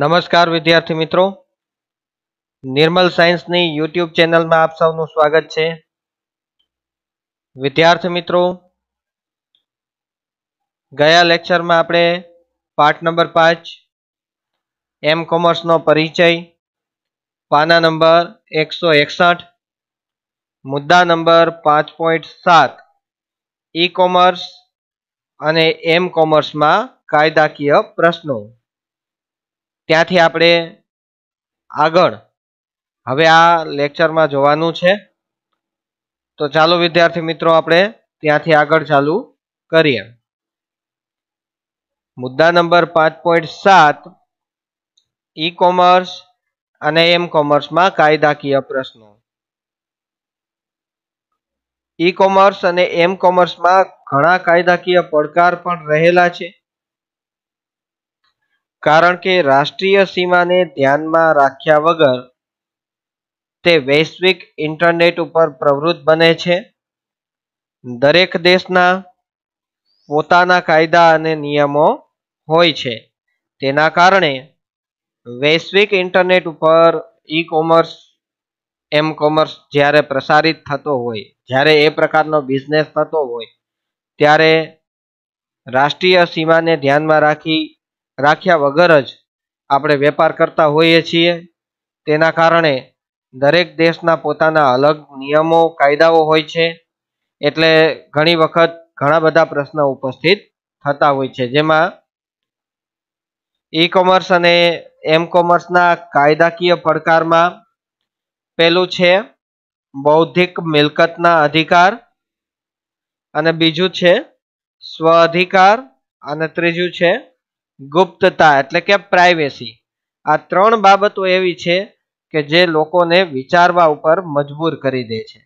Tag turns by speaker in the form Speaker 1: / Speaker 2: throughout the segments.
Speaker 1: નમસ્કાર વિદ્યાર્થી મિત્રો નિર્મલ સાયન્સની યુટ્યુબ ચેનલમાં આપ સૌનું સ્વાગત છે વિદ્યાર્થી મિત્રો ગયા લેક્ચરમાં આપણે પાઠ નંબર પાંચ એમ કોમર્સનો પરિચય પાના નંબર એકસો એકસઠ મુદ્દા નંબર પાંચ પોઈન્ટ સાત ઇ કોમર્સ અને એમ કોમર્સમાં કાયદાકીય પ્રશ્નો ત્યાંથી આપણે આગળ હવે આ લેક્ચરમાં જોવાનું છે તો ચાલો વિદ્યાર્થી મિત્રો આપણે ત્યાંથી આગળ ચાલુ કરીએ મુદ્દા નંબર પાંચ પોઈન્ટ સાત ઈ કોમર્સ અને એમ કોમર્સમાં કાયદાકીય પ્રશ્નો ઈ કોમર્સ અને એમ કોમર્સમાં ઘણા કાયદાકીય પડકાર પણ રહેલા છે કારણ કે રાષ્ટ્રીય સીમાને ધ્યાનમાં રાખ્યા વગર તે વૈશ્વિક ઇન્ટરનેટ ઉપર પ્રવૃત્ત બને છે દરેક દેશના પોતાના કાયદા અને નિયમો હોય છે તેના કારણે વૈશ્વિક ઇન્ટરનેટ ઉપર ઈ કોમર્સ એમ કોમર્સ જ્યારે પ્રસારિત થતો હોય જ્યારે એ પ્રકારનો બિઝનેસ થતો હોય ત્યારે રાષ્ટ્રીય સીમાને ધ્યાનમાં રાખી રાખ્યા વગર જ આપણે વેપાર કરતા હોઈએ છીએ તેના કારણે દરેક દેશના પોતાના અલગ નિયમો કાયદાઓ હોય છે એટલે ઘણી વખત ઘણા બધા પ્રશ્નો ઉપસ્થિત થતા હોય છે જેમાં ઈ કોમર્સ અને એમ કોમર્સના કાયદાકીય પડકારમાં પહેલું છે બૌદ્ધિક મિલકતના અધિકાર અને બીજું છે સ્વ અધિકાર અને ત્રીજું છે ગુપ્તતા એટલે કે પ્રાઇવેસી આ ત્રણ બાબતો એવી છે કે જે લોકોને વિચારવા ઉપર મજબૂર કરી દે છે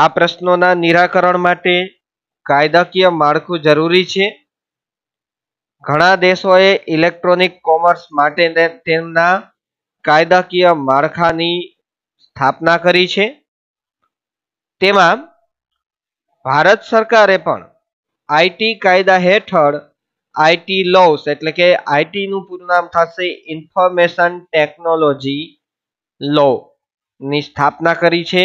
Speaker 1: આ પ્રશ્નોના નિરાકરણ માટે કાયદાકીય માળખું જરૂરી છે ઘણા દેશોએ ઇલેક્ટ્રોનિક કોમર્સ માટે તેમના કાયદાકીય માળખાની સ્થાપના કરી છે તેમાં ભારત સરકારે પણ આઈટી કાયદા હેઠળ આઈટી લોસ એટલે કે આઈટીનું પૂરું નામ થશે ઇન્ફોર્મેશન ટેકનોલોજી લો ની સ્થાપના કરી છે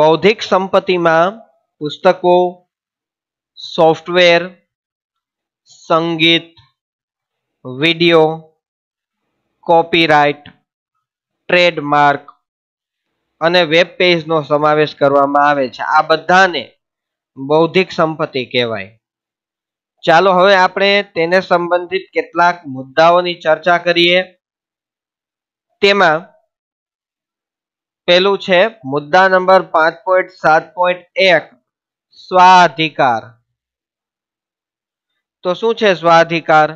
Speaker 1: બૌદ્ધિક સંપત્તિમાં પુસ્તકો સોફ્ટવેર સંગીત વિડિયો કોપીરાઇટ ટ્રેડમાર્ક અને વેબ પેજનો સમાવેશ કરવામાં આવે છે આ બધાને બૌદ્ધિક સંપત્તિ કહેવાય ચાલો હવે આપણે તેને સંબંધિત કેટલાક મુદ્દાઓની ચર્ચા કરીએ તેમાં પેલું છે મુદ્દા નંબર પાંચ પોઈન્ટ સાત પોઈન્ટ એક સ્વાધિકાર તો શું છે સ્વાધિકાર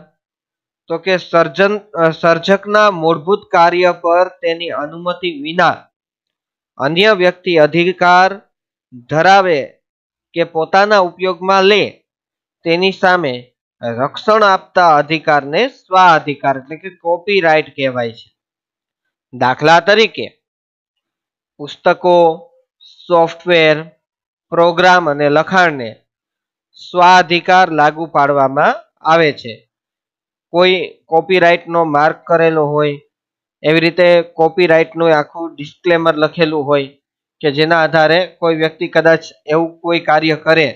Speaker 1: તો કે સર્જન સર્જકના મૂળભૂત કાર્ય પર તેની અનુમતિ વિના અન્ય વ્યક્તિ અધિકાર ધરાવે કે પોતાના ઉપયોગમાં લે તેની સામે રક્ષણ આપતા અધિકારને સ્વા અધિકાર એટલે કે કોપીરાઇટ કહેવાય છે દાખલા તરીકે પુસ્તકો સોફ્ટવેર પ્રોગ્રામ અને લખાણને સ્વાધિકાર લાગુ પાડવામાં આવે છે કોઈ કોપીરાઇટનો માર્ક કરેલો હોય એવી રીતે કોપીરાઇટનું આખું ડિસ્ક્લેમર લખેલું હોય કે જેના આધારે કોઈ વ્યક્તિ કદાચ એવું કોઈ કાર્ય કરે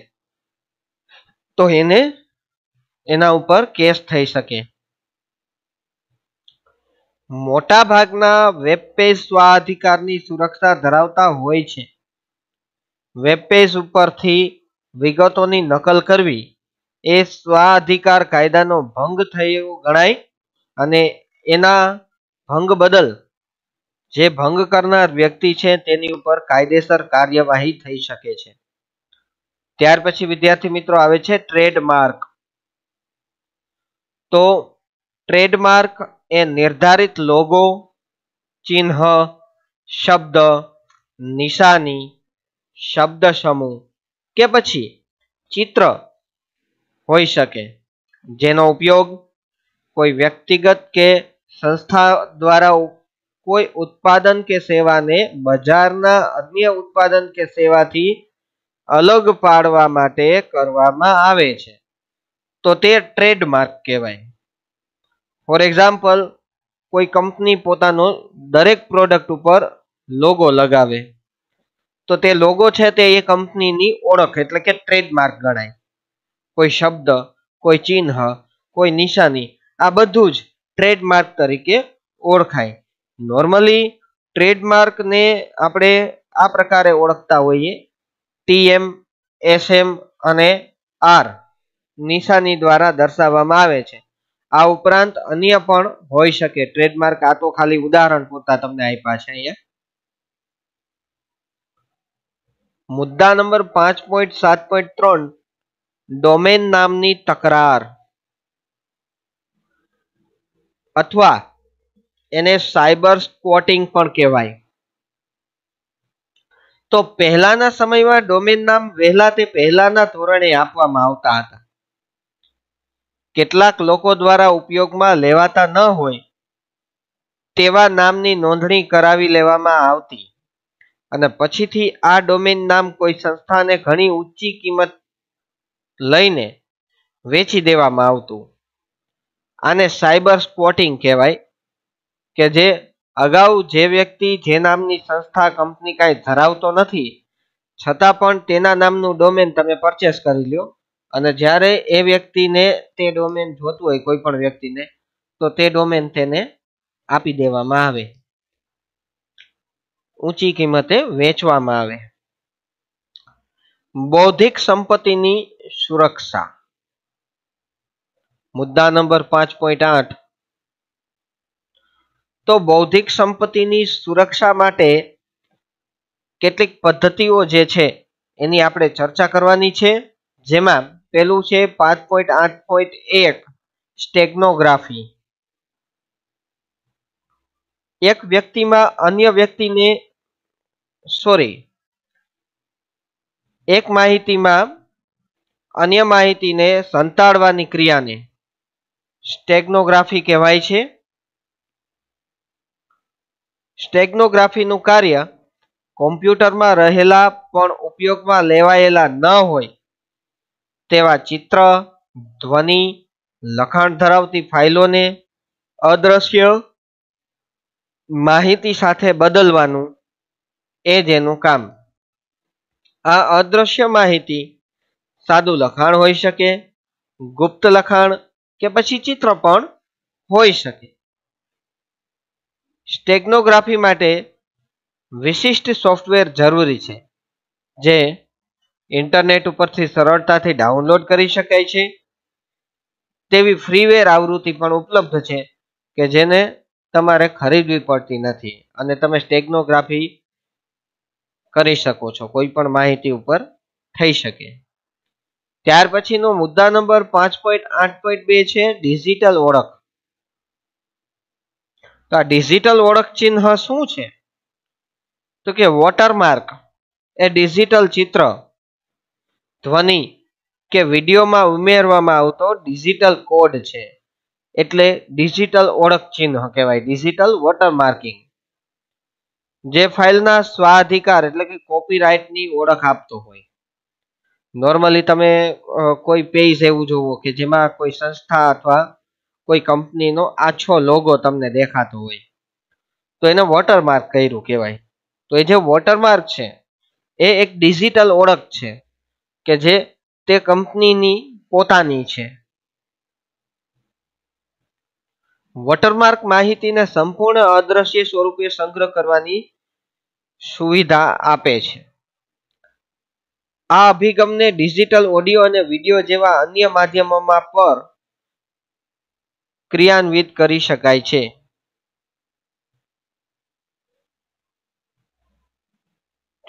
Speaker 1: તો એને એના ઉપર કેસ થઈ શકે મોટા ભાગના વેબ પેજ સ્વાધિકારની સુરક્ષા ધરાવતા હોય છે વેબ પેજ ઉપરથી વિગતોની નકલ કરવી એ સ્વાધિકાર કાયદાનો ભંગ થયો ગણાય અને એના ભંગ બદલ જે ભંગ કરનાર વ્યક્તિ છે તેની ઉપર કાયદેસર કાર્યવાહી થઈ શકે છે ત્યાર પછી વિદ્યાર્થી મિત્રો આવે છે ટ્રેડમાર્ક તો ટ્રેડમાર્ક એ નિર્ધારિત લોગો ચિહ્ન શબ્દ નિશાની શબ્દ સમૂહ કે પછી ચિત્ર હોઈ શકે જેનો ઉપયોગ કોઈ વ્યક્તિગત કે સંસ્થા દ્વારા કોઈ ઉત્પાદન કે સેવાને બજારના અન્ય ઉત્પાદન કે સેવાથી અલગ પાડવા માટે કરવામાં આવે છે તો તે ટ્રેડમાર્ક કહેવાય ફોર એક્ઝામ્પલ કોઈ કંપની પોતાનો દરેક પ્રોડક્ટ ઉપર લોગો લગાવે તો તે લોગો છે તે એ કંપનીની ઓળખ એટલે કે ટ્રેડમાર્ક ગણાય કોઈ શબ્દ કોઈ ચિહ્ન કોઈ નિશાની આ બધું જ ટ્રેડમાર્ક તરીકે ઓળખાય નોર્મલી ટ્રેડમાર્કને આપણે આ પ્રકારે ઓળખતા હોઈએ ટીએમ એસએમ અને આર નિશાની દ્વારા દર્શાવવામાં આવે છે આ ઉપરાંત અન્ય પણ હોઈ શકે ટ્રેડમાર્ક આ તો ખાલી ઉદાહરણ પૂરતા તમને આપ્યા છે અહીંયા મુદ્દા નંબર પાંચ પોઈન્ટ સાત પોઈન્ટ ત્રણ ડોમેન નામની તકરાર અથવા એને સાયબર સ્પોટિંગ પણ કહેવાય તો પહેલાના સમયમાં ડોમેન નામ વહેલા તે પહેલાના ધોરણે આપવામાં આવતા હતા કેટલાક લોકો દ્વારા ઉપયોગમાં લેવાતા ન હોય તેવા નામની નોંધણી કરાવી લેવામાં આવતી અને પછીથી આ ડોમેન નામ કોઈ સંસ્થાને ઘણી ઊંચી કિંમત લઈને વેચી દેવામાં આવતું આને સાયબર સ્પોટિંગ કહેવાય કે જે અગાઉ જે વ્યક્તિ જે નામની સંસ્થા કંપની કાંઈ ધરાવતો નથી છતાં પણ તેના નામનું ડોમેન તમે પરચેસ કરી લ્યો અને જ્યારે એ વ્યક્તિને તે ડોમેન જોતું હોય કોઈ પણ વ્યક્તિને તો તે ડોમેન તેને આપી દેવામાં આવે ઊંચી કિંમતે વેચવામાં આવે બૌદ્ધિક સંપત્તિની સુરક્ષા મુદ્દા નંબર પાંચ પોઈન્ટ આઠ તો બૌદ્ધિક સંપત્તિની સુરક્ષા માટે કેટલીક પદ્ધતિઓ જે છે એની આપણે ચર્ચા કરવાની છે જેમાં પેલું છે પાંચ પોઈન્ટ આઠ પોઈન્ટ એક સ્ટેગ્નોગ્રાફી એક વ્યક્તિમાં અન્ય વ્યક્તિને સોરી એક માહિતીમાં અન્ય માહિતીને સંતાડવાની ક્રિયાને સ્ટેગ્નોગ્રાફી કહેવાય છે સ્ટેગ્નોગ્રાફીનું કાર્ય કોમ્પ્યુટરમાં રહેલા પણ ઉપયોગમાં લેવાયેલા ન હોય તેવા ચિત્ર ધ્વનિ લખાણ ધરાવતી ફાઇલોને અદ્રશ્ય માહિતી સાથે બદલવાનું એ જેનું કામ આ અદ્રશ્ય માહિતી સાદું લખાણ હોઈ શકે ગુપ્ત લખાણ કે પછી ચિત્ર પણ હોઈ શકે સ્ટેગ્નોગ્રાફી માટે વિશિષ્ટ સોફ્ટવેર જરૂરી છે જે ઇન્ટરનેટ ઉપરથી સરળતાથી ડાઉનલોડ કરી શકાય છે તેવી ફ્રીવેર આવૃત્તિ પણ ઉપલબ્ધ છે કે જેને તમારે ખરીદવી પડતી નથી અને તમે સ્ટેગ્નોગ્રાફી કરી શકો છો કોઈ પણ માહિતી ઉપર થઈ શકે ત્યાર પછીનો મુદ્દા નંબર પાંચ પોઈન્ટ આઠ પોઈન્ટ બે છે ડિજિટલ ઓળખ તો આ ડિજિટલ ઓળખ ચિહ્ન શું છે તો કે વોટરમાર્ક એ ડિજિટલ ચિત્ર ધ્વનિ કે વિડીયોમાં ઉમેરવામાં આવતો ડિજિટલ કોડ છે એટલે ડિજિટલ ઓળખ ચિહ્ન કહેવાય ડિજિટલ વોટરમાર્કિંગ જે ફાઇલના સ્વાધિકાર એટલે કે કોપીરાઇટની ઓળખ આપતો હોય નોર્મલી તમે કોઈ પેજ એવું જોવો કે જેમાં કોઈ સંસ્થા અથવા કોઈ કંપનીનો આછો લોગો તમને દેખાતો હોય તો એને વોટરમાર્ક કર્યું કહેવાય તો એ જે વોટરમાર્ક છે એ એક ડિજિટલ ઓળખ છે કે જે તે કંપનીની પોતાની છે વોટરમાર્ક માહિતીને સંપૂર્ણ અદ્રશ્ય સ્વરૂપે સંગ્રહ કરવાની સુવિધા આપે છે આ અભિગમને ડિજિટલ ઓડિયો અને વિડીયો જેવા અન્ય માધ્યમોમાં પર ક્રિયાન્વિત કરી શકાય છે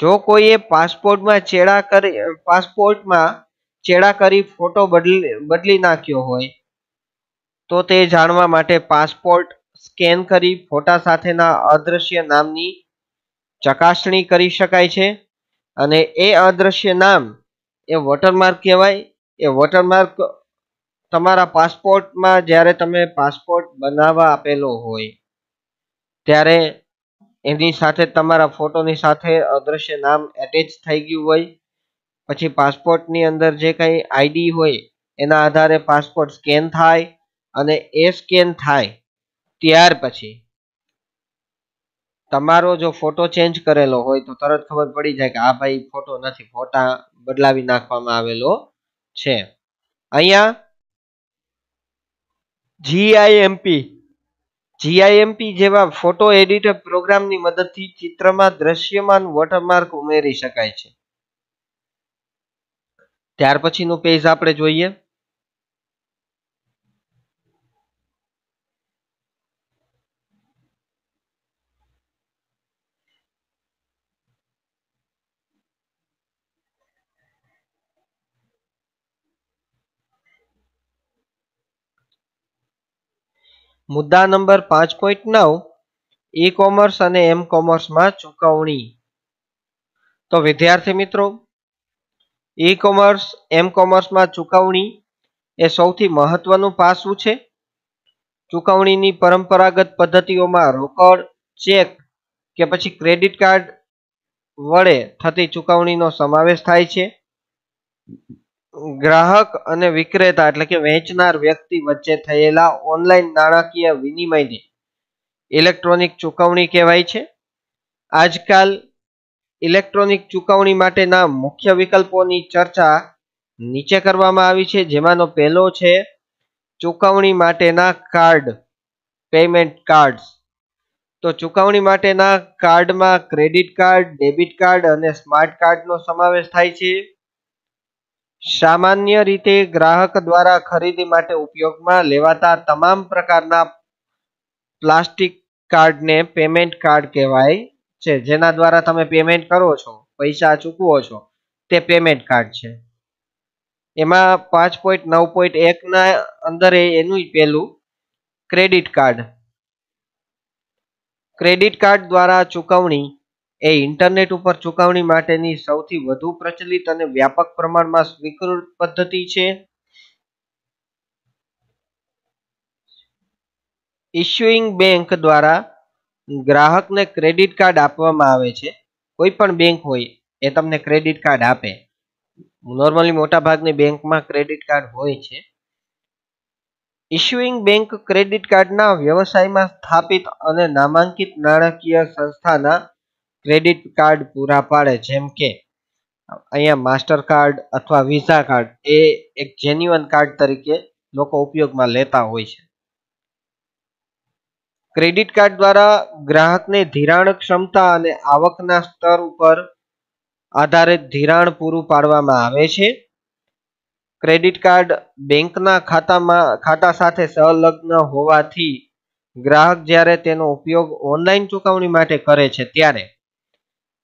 Speaker 1: જો કોઈએ પાસપોર્ટમાં ચેડા કરી પાસપોર્ટમાં ચેડા કરી ફોટો બદલી બદલી નાખ્યો હોય તો તે જાણવા માટે પાસપોર્ટ સ્કેન કરી ફોટા સાથેના અદ્રશ્ય નામની ચકાસણી કરી શકાય છે અને એ અદ્રશ્ય નામ એ વોટરમાર્ક કહેવાય એ વોટરમાર્ક તમારા પાસપોર્ટમાં જ્યારે તમે પાસપોર્ટ બનાવવા આપેલો હોય ત્યારે એની સાથે તમારા ફોટોની સાથે અદ્રશ્ય નામ એટેચ થઈ ગયું હોય પછી પાસપોર્ટની અંદર જે કંઈ આઈડી હોય એના આધારે પાસપોર્ટ સ્કેન થાય અને એ સ્કેન થાય ત્યાર પછી તમારો જો ફોટો ચેન્જ કરેલો હોય તો તરત ખબર પડી જાય કે આ ભાઈ ફોટો નથી ફોટા બદલાવી નાખવામાં આવેલો છે અહીંયા જીઆઈએમપી જીઆઈએમપી જેવા ફોટો એડિટર પ્રોગ્રામની મદદથી ચિત્રમાં દ્રશ્યમાન વોટરમાર્ક ઉમેરી શકાય છે ત્યાર પછીનો પેજ આપણે જોઈએ મુદ્દા નંબર પાંચ પોઈન્ટ નવ ઈ કોમર્સ અને એમ કોમર્સમાં ચૂકવણી તો વિદ્યાર્થી મિત્રો ઈ કોમર્સ એમ કોમર્સમાં ચુકવણી એ સૌથી મહત્વનું પાસું છે ચુકવણીની પરંપરાગત પદ્ધતિઓમાં રોકડ ચેક કે પછી ક્રેડિટ કાર્ડ વડે થતી ચુકવણીનો સમાવેશ થાય છે ગ્રાહક અને વિક્રેતા એટલે કે વેચનાર વ્યક્તિ વચ્ચે થયેલા ઓનલાઈન નાણાકીય વિનિમયને ઇલેક્ટ્રોનિક ચુકવણી કહેવાય છે આજકાલ ઇલેક્ટ્રોનિક ચુકવણી માટેના મુખ્ય વિકલ્પોની ચર્ચા નીચે કરવામાં આવી છે જેમાંનો પહેલો છે ચુકવણી માટેના કાર્ડ પેમેન્ટ કાર્ડ્સ તો ચુકવણી માટેના કાર્ડમાં ક્રેડિટ કાર્ડ ડેબિટ કાર્ડ અને સ્માર્ટ કાર્ડનો સમાવેશ થાય છે સામાન્ય રીતે ગ્રાહક દ્વારા ખરીદી માટે ઉપયોગમાં લેવાતા તમામ પ્રકારના પ્લાસ્ટિક કાર્ડને પેમેન્ટ કાર્ડ કહેવાય છે જેના દ્વારા તમે પેમેન્ટ કરો છો પૈસા ચૂકવો છો તે પેમેન્ટ કાર્ડ છે એમાં પાંચ પોઈન્ટ નવ પોઈન્ટ એકના અંદર એનું પહેલું ક્રેડિટ કાર્ડ ક્રેડિટ કાર્ડ દ્વારા ચૂકવણી એ ઇન્ટરનેટ ઉપર ચુકવણી માટેની સૌથી વધુ પ્રચલિત અને વ્યાપક પ્રમાણમાં સ્વીકૃત પદ્ધતિ છે ઇશ્યુઇંગ બેંક દ્વારા ગ્રાહકને ક્રેડિટ કાર્ડ આપવામાં આવે છે કોઈ પણ બેંક હોય એ તમને ક્રેડિટ કાર્ડ આપે નોર્મલી મોટાભાગની બેંકમાં ક્રેડિટ કાર્ડ હોય છે ઇશ્યુઇંગ બેંક ક્રેડિટ કાર્ડના વ્યવસાયમાં સ્થાપિત અને નામાંકિત નાણાકીય સંસ્થાના ક્રેડિટ કાર્ડ પૂરા પાડે જેમ કે અહીંયા માસ્ટર કાર્ડ અથવા વિઝા કાર્ડ એ એક જેન્યુઅન કાર્ડ તરીકે લોકો ઉપયોગમાં લેતા હોય છે ક્રેડિટ કાર્ડ દ્વારા ગ્રાહકને ધિરાણ ક્ષમતા અને આવકના સ્તર ઉપર આધારિત ધિરાણ પૂરું પાડવામાં આવે છે ક્રેડિટ કાર્ડ બેંકના ખાતામાં ખાતા સાથે સંલગ્ન હોવાથી ગ્રાહક જ્યારે તેનો ઉપયોગ ઓનલાઈન ચુકવણી માટે કરે છે ત્યારે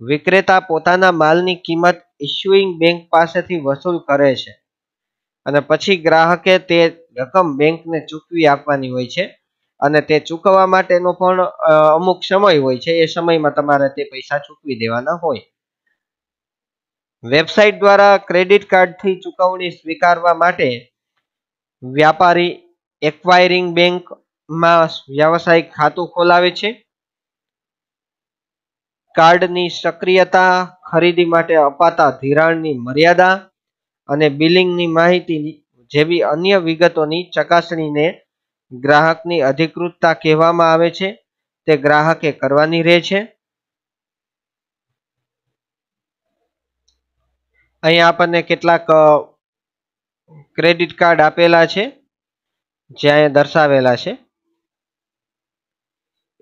Speaker 1: વિક્રેતા પોતાના માલની કિંમત ઇશ્યુઇંગ બેંક પાસેથી વસૂલ કરે છે અને પછી ગ્રાહકે તે રકમ બેંકને ચૂકવી આપવાની હોય છે અને તે ચૂકવવા માટેનો પણ અમુક સમય હોય છે એ સમયમાં તમારે તે પૈસા ચૂકવી દેવાના હોય વેબસાઇટ દ્વારા ક્રેડિટ કાર્ડથી ચૂકવણી સ્વીકારવા માટે વ્યાપારી એક્વાયરિંગ બેંકમાં વ્યવસાયિક ખાતું ખોલાવે છે કાર્ડની સક્રિયતા ખરીદી માટે અપાતા ધિરાણની મર્યાદા અને બિલિંગની માહિતી જેવી અન્ય વિગતોની ચકાસણીને ગ્રાહકની અધિકૃતતા કહેવામાં આવે છે તે ગ્રાહકે કરવાની રહે છે અહીં આપણને કેટલાક ક્રેડિટ કાર્ડ આપેલા છે જ્યાં દર્શાવેલા છે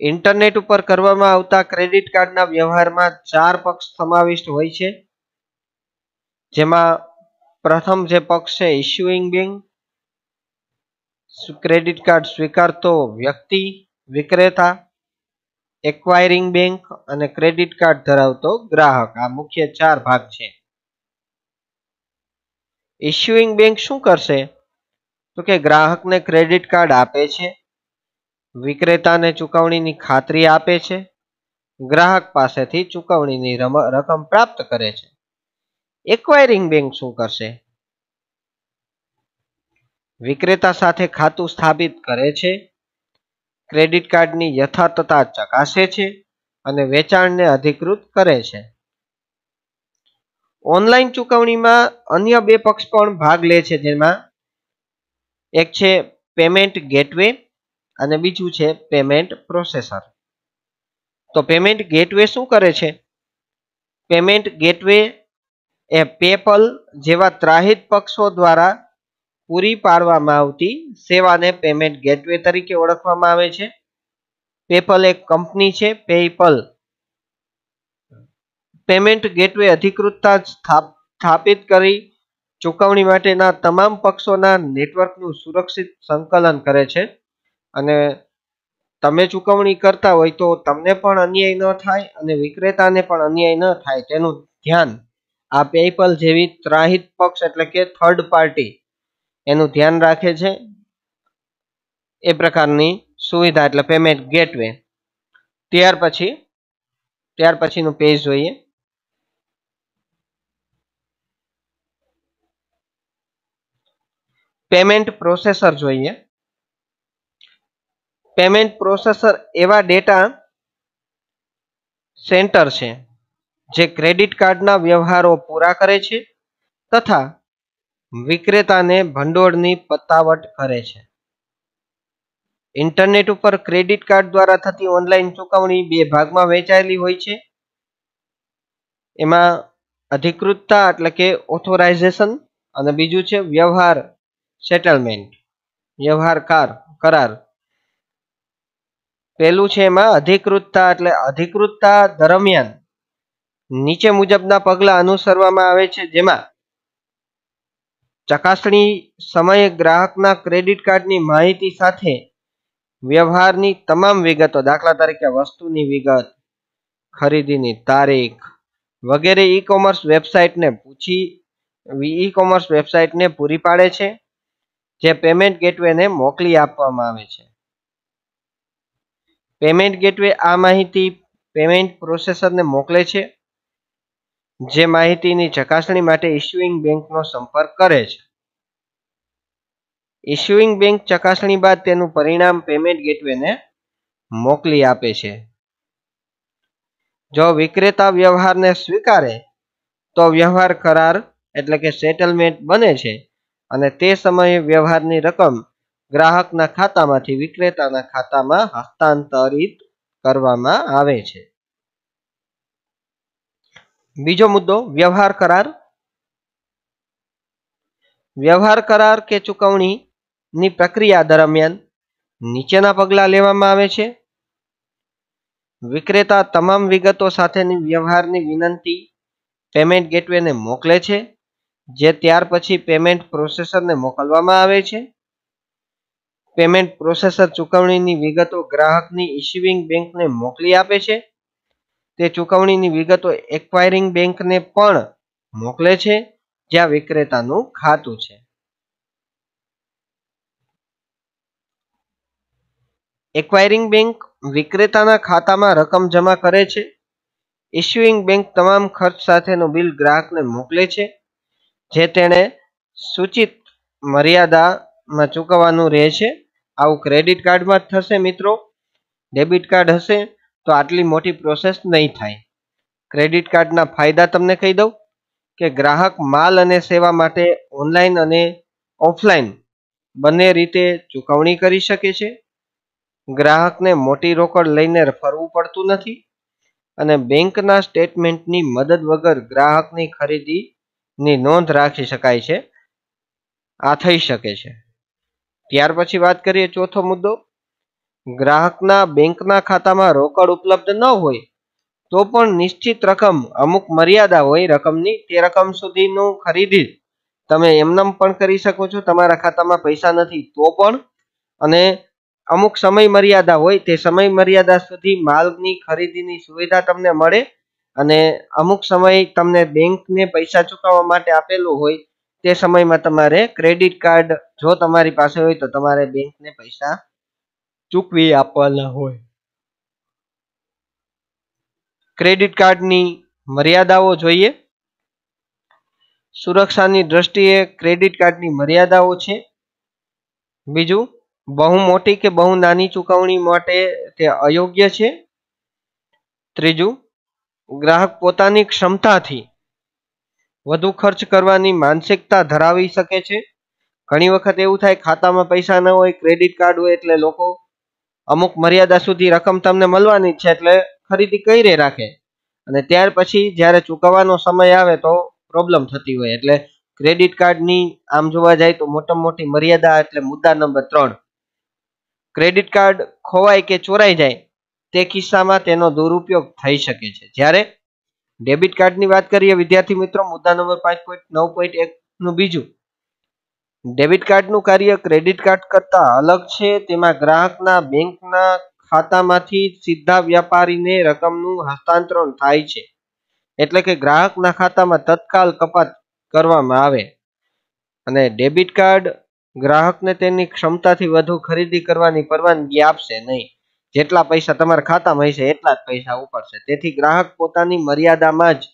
Speaker 1: ઇન્ટરનેટ ઉપર કરવામાં આવતા ક્રેડિટ કાર્ડના વ્યવહારમાં ચાર પક્ષ સમાવિષ્ટ હોય છે જેમાં પ્રથમ જે પક્ષ છે ઇસ્યુઇંગ બેંક ક્રેડિટ કાર્ડ સ્વીકારતો વ્યક્તિ વિક્રેતા એક્વાયરિંગ બેંક અને ક્રેડિટ કાર્ડ ધરાવતો ગ્રાહક આ મુખ્ય ચાર ભાગ છે ઇસ્યુઇંગ બેંક શું કરશે તો કે ગ્રાહકને ક્રેડિટ કાર્ડ આપે છે વિક્રેતાને ચુકવણીની ખાતરી આપે છે ગ્રાહક પાસેથી ચૂકવણીની રકમ પ્રાપ્ત કરે છે એક્વાયરિંગ બેંક શું કરશે વિક્રેતા સાથે ખાતું સ્થાપિત કરે છે ક્રેડિટ કાર્ડની યથાર્થતા ચકાસે છે અને વેચાણને અધિકૃત કરે છે ઓનલાઈન ચુકવણીમાં અન્ય બે પક્ષ પણ ભાગ લે છે જેમાં એક છે પેમેન્ટ ગેટવે અને બીજું છે પેમેન્ટ પ્રોસેસર તો પેમેન્ટ ગેટવે શું કરે છે પેમેન્ટ ગેટવે એ પેપલ જેવા ત્રાહિત પક્ષો દ્વારા પૂરી પાડવામાં આવતી સેવાને પેમેન્ટ ગેટવે તરીકે ઓળખવામાં આવે છે પેપલ એક કંપની છે પેપલ પેમેન્ટ ગેટવે અધિકૃતતા સ્થાપિત કરી ચુકવણી માટેના તમામ પક્ષોના નેટવર્કનું સુરક્ષિત સંકલન કરે છે અને તમે ચૂકવણી કરતા હોય તો તમને પણ અન્યાય ન થાય અને વિક્રેતાને પણ અન્યાય ન થાય તેનું ધ્યાન આ પેપલ જેવી ત્રાહિત પક્ષ એટલે કે થર્ડ પાર્ટી એનું ધ્યાન રાખે છે એ પ્રકારની સુવિધા એટલે પેમેન્ટ ગેટવે ત્યાર પછી ત્યાર પછીનું પેજ જોઈએ પેમેન્ટ પ્રોસેસર જોઈએ પેમેન્ટ પ્રોસેસર એવા ડેટા સેન્ટર છે જે ક્રેડિટ કાર્ડના વ્યવહારો પૂરા કરે છે તથા વિક્રેતાને ભંડોળની પતાવટ કરે છે ઇન્ટરનેટ ઉપર ક્રેડિટ કાર્ડ દ્વારા થતી ઓનલાઈન ચુકવણી બે ભાગમાં વેચાયેલી હોય છે એમાં અધિકૃતતા એટલે કે ઓથોરાઇઝેશન અને બીજું છે વ્યવહાર સેટલમેન્ટ વ્યવહાર કાર કરાર પહેલું છે એમાં અધિકૃતતા એટલે અધિકૃતતા દરમિયાન નીચે મુજબના પગલાં અનુસરવામાં આવે છે જેમાં ચકાસણી સમયે ગ્રાહકના ક્રેડિટ કાર્ડની માહિતી સાથે વ્યવહારની તમામ વિગતો દાખલા તરીકે વસ્તુની વિગત ખરીદીની તારીખ વગેરે ઈ કોમર્સ વેબસાઇટને પૂછી ઈ કોમર્સ વેબસાઇટને પૂરી પાડે છે જે પેમેન્ટ ગેટવેને મોકલી આપવામાં આવે છે પેમેન્ટ ગેટવે આ માહિતી પેમેન્ટ પ્રોસેસરને મોકલે છે જે માહિતીની ચકાસણી માટે ઇસ્યુઇંગ બેંકનો સંપર્ક કરે છે ઇશ્યુઇંગ બેંક ચકાસણી બાદ તેનું પરિણામ પેમેન્ટ ગેટવેને મોકલી આપે છે જો વિક્રેતા વ્યવહારને સ્વીકારે તો વ્યવહાર કરાર એટલે કે સેટલમેન્ટ બને છે અને તે સમયે વ્યવહારની રકમ ગ્રાહકના ખાતામાંથી વિક્રેતાના ખાતામાં હસ્તાંતરિત કરવામાં આવે છે બીજો મુદ્દો વ્યવહાર કરાર વ્યવહાર કરાર કે ચૂકવણીની પ્રક્રિયા દરમિયાન નીચેના પગલાં લેવામાં આવે છે વિક્રેતા તમામ વિગતો સાથેની વ્યવહારની વિનંતી પેમેન્ટ ગેટવેને મોકલે છે જે ત્યાર પછી પેમેન્ટ પ્રોસેસરને મોકલવામાં આવે છે પેમેન્ટ પ્રોસેસર ચૂકવણીની વિગતો ગ્રાહકની ઇશ્યુઇંગ બેંકને મોકલી આપે છે તે ચૂકવણીની વિગતો એક્વાયરિંગ બેંકને પણ મોકલે છે જ્યાં વિક્રેતાનું ખાતું છે એક્વાયરિંગ બેંક વિક્રેતાના ખાતામાં રકમ જમા કરે છે ઇશ્યુઇંગ બેંક તમામ ખર્ચ સાથેનું બિલ ગ્રાહકને મોકલે છે જે તેણે સૂચિત મર્યાદામાં ચૂકવવાનું રહે છે આવું ક્રેડિટ કાર્ડમાં જ થશે મિત્રો ડેબિટ કાર્ડ હશે તો આટલી મોટી પ્રોસેસ નહીં થાય ક્રેડિટ કાર્ડના ફાયદા તમને કહી દઉં કે ગ્રાહક માલ અને સેવા માટે ઓનલાઈન અને ઓફલાઈન બંને રીતે ચૂકવણી કરી શકે છે ગ્રાહકને મોટી રોકડ લઈને ફરવું પડતું નથી અને બેંકના સ્ટેટમેન્ટની મદદ વગર ગ્રાહકની ખરીદીની નોંધ રાખી શકાય છે આ થઈ શકે છે ત્યાર પછી વાત કરીએ ચોથો મુદ્દો ગ્રાહકના બેંકના ખાતામાં રોકડ ઉપલબ્ધ ન હોય તો પણ નિશ્ચિત રકમ અમુક મર્યાદા હોય રકમની તે રકમ સુધીનું ખરીદી તમે એમનેમ પણ કરી શકો છો તમારા ખાતામાં પૈસા નથી તો પણ અને અમુક સમય મર્યાદા હોય તે સમય મર્યાદા સુધી માલની ખરીદીની સુવિધા તમને મળે અને અમુક સમય તમને બેંકને પૈસા ચૂકવવા માટે આપેલું હોય તે સમયમાં તમારે ક્રેડિટ કાર્ડ જો તમારી પાસે હોય તો તમારે બેંકને પૈસા ચૂકવી આપવાના હોય ક્રેડિટ કાર્ડની મર્યાદાઓ જોઈએ સુરક્ષાની દ્રષ્ટિએ ક્રેડિટ કાર્ડની મર્યાદાઓ છે બીજું બહુ મોટી કે બહુ નાની ચુકવણી માટે તે અયોગ્ય છે ત્રીજું ગ્રાહક પોતાની ક્ષમતાથી વધુ ખર્ચ કરવાની માનસિકતા ધરાવી શકે છે ઘણી વખત એવું થાય ખાતામાં પૈસા ન હોય ક્રેડિટ કાર્ડ હોય એટલે લોકો અમુક મર્યાદા સુધી રકમ તમને મળવાની છે એટલે ખરીદી કરી રાખે અને ત્યાર પછી જ્યારે ચૂકવવાનો સમય આવે તો પ્રોબ્લેમ થતી હોય એટલે ક્રેડિટ કાર્ડની આમ જોવા જાય તો મોટામાં મોટી મર્યાદા એટલે મુદ્દા નંબર ત્રણ ક્રેડિટ કાર્ડ ખોવાય કે ચોરાઈ જાય તે કિસ્સામાં તેનો દુરુપયોગ થઈ શકે છે જ્યારે ડેબિટ કાર્ડની વાત કરીએ વિદ્યાર્થી મિત્રો મુદ્દા નંબર પાંચ પોઈન્ટ નવ પોઈન્ટ નું બીજું ડેબિટ કાર્ડ નું કાર્ય ક્રેડિટ કાર્ડ કરતા અલગ છે તેમાં ગ્રાહકના બેંકના ખાતામાંથી સીધા વ્યાપારીને રકમનું હસ્તાંતરણ થાય છે એટલે કે ગ્રાહકના ખાતામાં તત્કાલ કપાત કરવામાં આવે અને ડેબિટ કાર્ડ ગ્રાહકને તેની ક્ષમતાથી વધુ ખરીદી કરવાની પરવાનગી આપશે નહીં જેટલા પૈસા તમારા ખાતામાં હશે એટલા જ પૈસા ઉપાડશે તેથી ગ્રાહક પોતાની મર્યાદામાં જ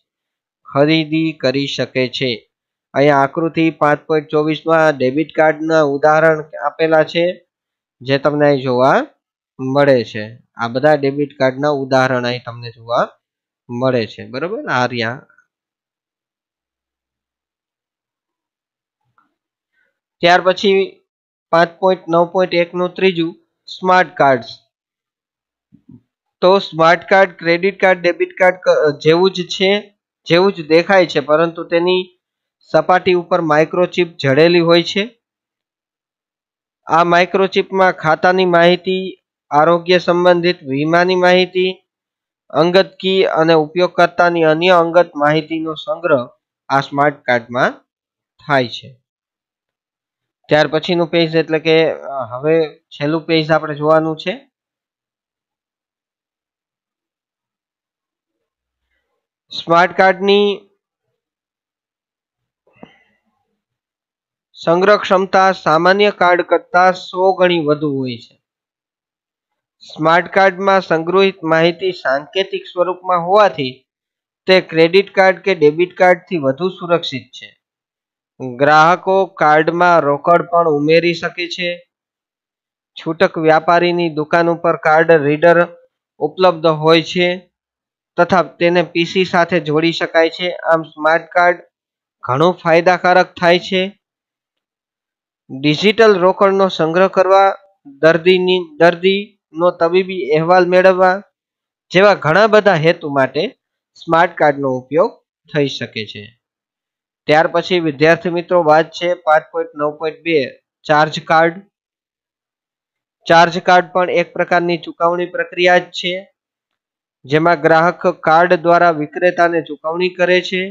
Speaker 1: ખરીદી કરી શકે છે અહીંયા આકૃતિ પાંચ પોઈન્ટ ચોવીસમાં ડેબિટ કાર્ડના ઉદાહરણ આપેલા છે જે તમને અહીં જોવા મળે છે આ બધા ડેબિટ કાર્ડના ઉદાહરણ અહીં તમને જોવા મળે છે બરોબર આ રહ્યા ત્યાર પછી પાંચ પોઈન્ટ નવ પોઈન્ટ એકનું ત્રીજું સ્માર્ટ કાર્ડ્સ તો smart card credit card debit card જેવું જ છે જેવું જ દેખાય છે પરંતુ તેની સપાટી ઉપર માઇક્રોચિપ જડેલી હોય છે આ માઇક્રોચિપમાં ખાતાની માહિતી આરોગ્ય સંબંધિત વીમાની માહિતી અંગત કી અને ઉપયોગકર્તાની અન્ય અંગત માહિતીનો સંગ્રહ આ સ્માર્ટ કાર્ડમાં થાય છે ત્યાર પછીનું પેજ એટલે કે હવે છેલ્લું પેજ આપણે જોવાનું છે સ્માર્ટ કાર્ડની સંગ્રહ ક્ષમતા સામાન્ય કાર્ડ કરતાં સો ગણી વધુ હોય છે સ્માર્ટ કાર્ડમાં સંગ્રહિત માહિતી સાંકેતિક સ્વરૂપમાં હોવાથી તે ક્રેડિટ કાર્ડ કે ડેબિટ કાર્ડથી વધુ સુરક્ષિત છે ગ્રાહકો કાર્ડમાં રોકડ પણ ઉમેરી શકે છે છૂટક વ્યાપારીની દુકાન ઉપર કાર્ડ રીડર ઉપલબ્ધ હોય છે તથા તેને પીસી સાથે જોડી શકાય છે આમ સ્માર્ટ કાર્ડ ઘણો ફાયદાકારક થાય છે ડિજિટલ રોકડનો સંગ્રહ કરવા દર્દીની દર્દીનો તબીબી અહેવાલ મેળવવા જેવા ઘણા બધા હેતુ માટે સ્માર્ટ કાર્ડનો ઉપયોગ થઈ શકે છે ત્યાર પછી વિદ્યાર્થી મિત્રો વાત છે પાંચ પોઈન્ટ નવ પોઈન્ટ બે ચાર્જ કાર્ડ ચાર્જ કાર્ડ પણ એક પ્રકારની ચુકવણી પ્રક્રિયા જ છે જેમાં ગ્રાહક કાર્ડ દ્વારા વિક્રેતાને ચૂકવણી કરે છે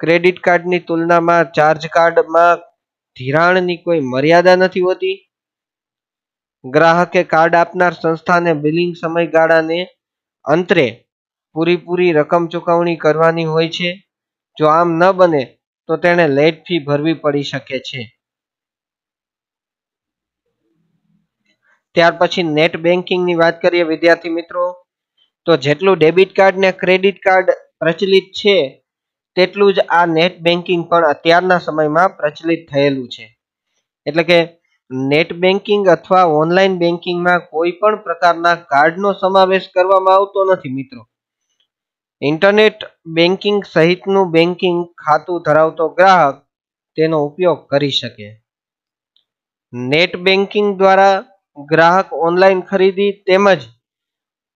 Speaker 1: ક્રેડિટ કાર્ડની તુલનામાં ચાર્જ કાર્ડમાં ધિરાણની કોઈ મર્યાદા નથી હોતી ગ્રાહકે કાર્ડ આપનાર સંસ્થાને બિલિંગ સમયગાળાને અંતરે પૂરીપૂરી રકમ ચૂકવણી કરવાની હોય છે જો આમ ન બને તો તેણે લેટ ફી ભરવી પડી શકે છે ત્યાર પછી નેટ બેન્કિંગની વાત કરીએ વિદ્યાર્થી મિત્રો તો જેટલું ડેબિટ કાર્ડ ને ક્રેડિટ કાર્ડ પ્રચલિત છે તેટલું જ આ નેટ બેન્કિંગ પણ અત્યારના સમયમાં પ્રચલિત થયેલું છે એટલે કે નેટ બેન્કિંગ અથવા ઓનલાઈન બેન્કિંગમાં કોઈ પણ પ્રકારના કાર્ડનો સમાવેશ કરવામાં આવતો નથી મિત્રો ઇન્ટરનેટ બેન્કિંગ સહિતનું બેન્કિંગ ખાતું ધરાવતો ગ્રાહક તેનો ઉપયોગ કરી શકે નેટ બેન્કિંગ દ્વારા ગ્રાહક ઓનલાઈન ખરીદી તેમજ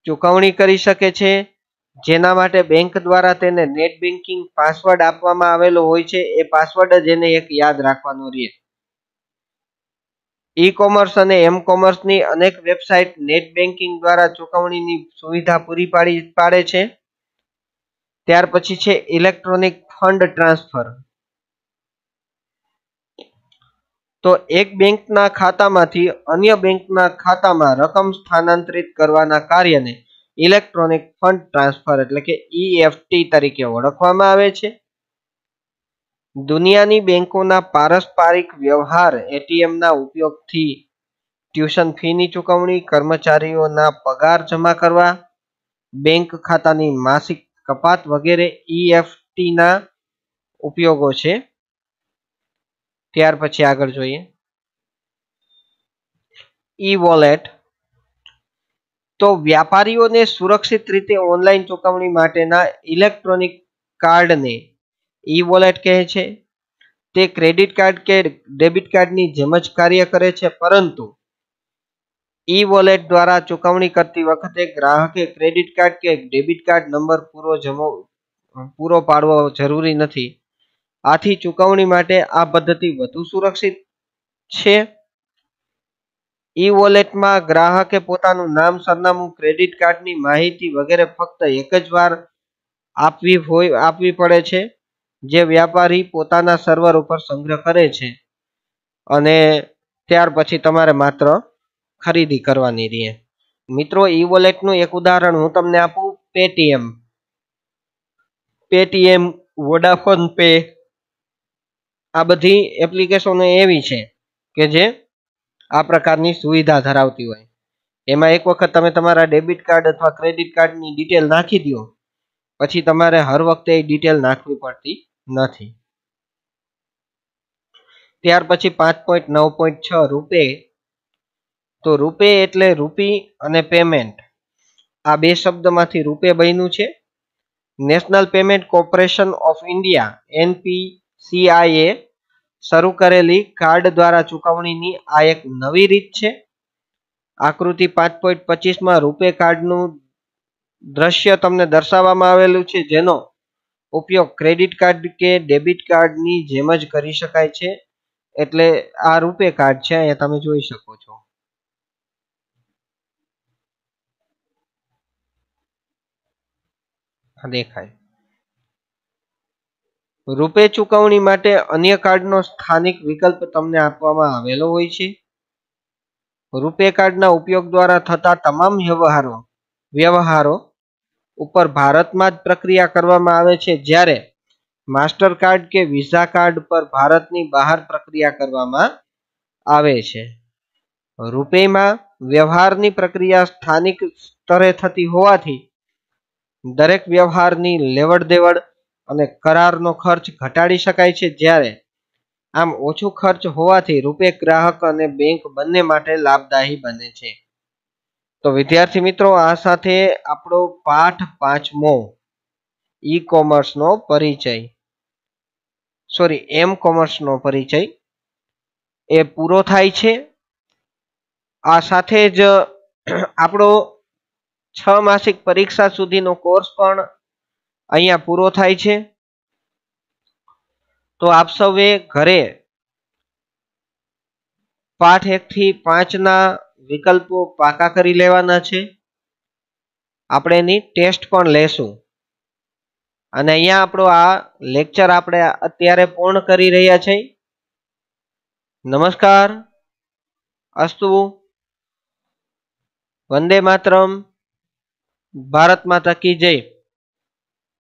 Speaker 1: ચૂકવણી કરી શકે છે જેના માટે બેંક દ્વારા તેને નેટ બેન્કિંગ પાસવર્ડ આપવામાં આવેલો હોય છે એ પાસવર્ડ જ એને એક યાદ રાખવાનો રહે ઈ કોમર્સ અને એમ કોમર્સની અનેક વેબસાઇટ નેટ બેન્કિંગ દ્વારા ચૂકવણીની સુવિધા પૂરી પાડી પાડે છે ત્યાર પછી છે ઇલેક્ટ્રોનિક ફંડ ટ્રાન્સફર તો એક બેંકના ખાતામાંથી અન્ય બેંકના ખાતામાં રકમ સ્થાનાંતરિત કરવાના કાર્યને ઇલેક્ટ્રોનિક ફંડ ટ્રાન્સફર એટલે કે ઈએફટી e તરીકે ઓળખવામાં આવે છે દુનિયાની બેંકોના પારસ્પરિક વ્યવહાર એટીએમના ઉપયોગથી ટ્યુશન ફીની ચૂકવણી કર્મચારીઓના પગાર જમા કરવા બેંક ખાતાની માસિક કપાત વગેરે ઈએફટીના e ઉપયોગો છે ત્યાર પછી આગળ જોઈએ ઈ વોલેટ તો વ્યાપારીઓને સુરક્ષિત રીતે ઓનલાઈન ચુકવણી માટેના ઇલેક્ટ્રોનિક કાર્ડને ઈ વોલેટ કહે છે તે ક્રેડિટ કાર્ડ કે ડેબિટ કાર્ડની જેમ જ કાર્ય કરે છે પરંતુ ઈ વોલેટ દ્વારા ચુકવણી કરતી વખતે ગ્રાહકે ક્રેડિટ કાર્ડ કે ડેબિટ કાર્ડ નંબર પૂરો જમો પૂરો પાડવો જરૂરી નથી આથી ચુકવણી માટે આ પદ્ધતિ વધુ સુરક્ષિત છે ઈ વોલેટમાં ગ્રાહકે પોતાનું નામ સરનામું ક્રેડિટ કાર્ડની માહિતી વગેરે ફક્ત એક જ વાર આપવી હોય આપવી પડે છે જે વ્યાપારી પોતાના સર્વર ઉપર સંગ્રહ કરે છે અને ત્યાર પછી તમારે માત્ર ખરીદી કરવાની રહે મિત્રો ઈ વોલેટનું એક ઉદાહરણ હું તમને આપું પેટીએમ પેટીએમ વોડાફોન પે આ બધી એપ્લિકેશનો એવી છે કે જે આ પ્રકારની સુવિધા ધરાવતી હોય એમાં એક વખત તમે તમારા ડેબિટ કાર્ડ અથવા ક્રેડિટ કાર્ડની ડિટેલ નાખી દો પછી તમારે હર વખતે એ ડિટેલ નાખવી પડતી નથી ત્યાર પછી પાંચ પોઈન્ટ નવ પોઈન્ટ છ રૂપે તો રૂપે એટલે રૂપી અને પેમેન્ટ આ બે શબ્દમાંથી રૂપે બન્યું છે national payment corporation of India NP CIA શરૂ કરેલી કાર્ડ દ્વારા ચૂકવણીની આ એક નવી રીત છે આકૃતિ પાંચ પોઈન્ટ પચીસમાં રૂપે કાર્ડનું દ્રશ્ય તમને દર્શાવવામાં આવેલું છે જેનો ઉપયોગ ક્રેડિટ કાર્ડ કે ડેબિટ કાર્ડની જેમ જ કરી શકાય છે એટલે આ રૂપે કાર્ડ છે અહીંયા તમે જોઈ શકો છો દેખાય રૂપે ચૂકવણી માટે અન્ય કાર્ડનો સ્થાનિક વિકલ્પ તમને આપવામાં આવેલો હોય છે રૂપે કાર્ડના ઉપયોગ દ્વારા થતા તમામ વ્યવહારો વ્યવહારો ઉપર ભારતમાં જ પ્રક્રિયા કરવામાં આવે છે જ્યારે માસ્ટર કાર્ડ કે વિઝા કાર્ડ પર ભારતની બહાર પ્રક્રિયા કરવામાં આવે છે રૂપેમાં વ્યવહારની પ્રક્રિયા સ્થાનિક સ્તરે થતી હોવાથી દરેક વ્યવહારની લેવડ દેવડ અને કરારનો ખર્ચ ઘટાડી શકાય છે જ્યારે આમ ઓછું ખર્ચ હોવાથી રૂપે ગ્રાહક અને બેંક બંને માટે લાભદાયી બને છે તો વિદ્યાર્થી મિત્રો આ સાથે આપણો પાઠ પાંચમો ઈ કોમર્સનો પરિચય સોરી એમ કોમર્સનો પરિચય એ પૂરો થાય છે આ સાથે જ આપણો છ માસિક પરીક્ષા સુધીનો કોર્સ પણ અહીંયા પૂરો થાય છે તો આપ સૌએ ઘરે પાઠ એકથી પાંચના વિકલ્પો પાકા કરી લેવાના છે આપણે એની ટેસ્ટ પણ લેશું અને અહીંયા આપણો આ લેક્ચર આપણે અત્યારે પૂર્ણ કરી રહ્યા છીએ નમસ્કાર અસ્તુ વંદે માતરમ ભારત માતા કી જય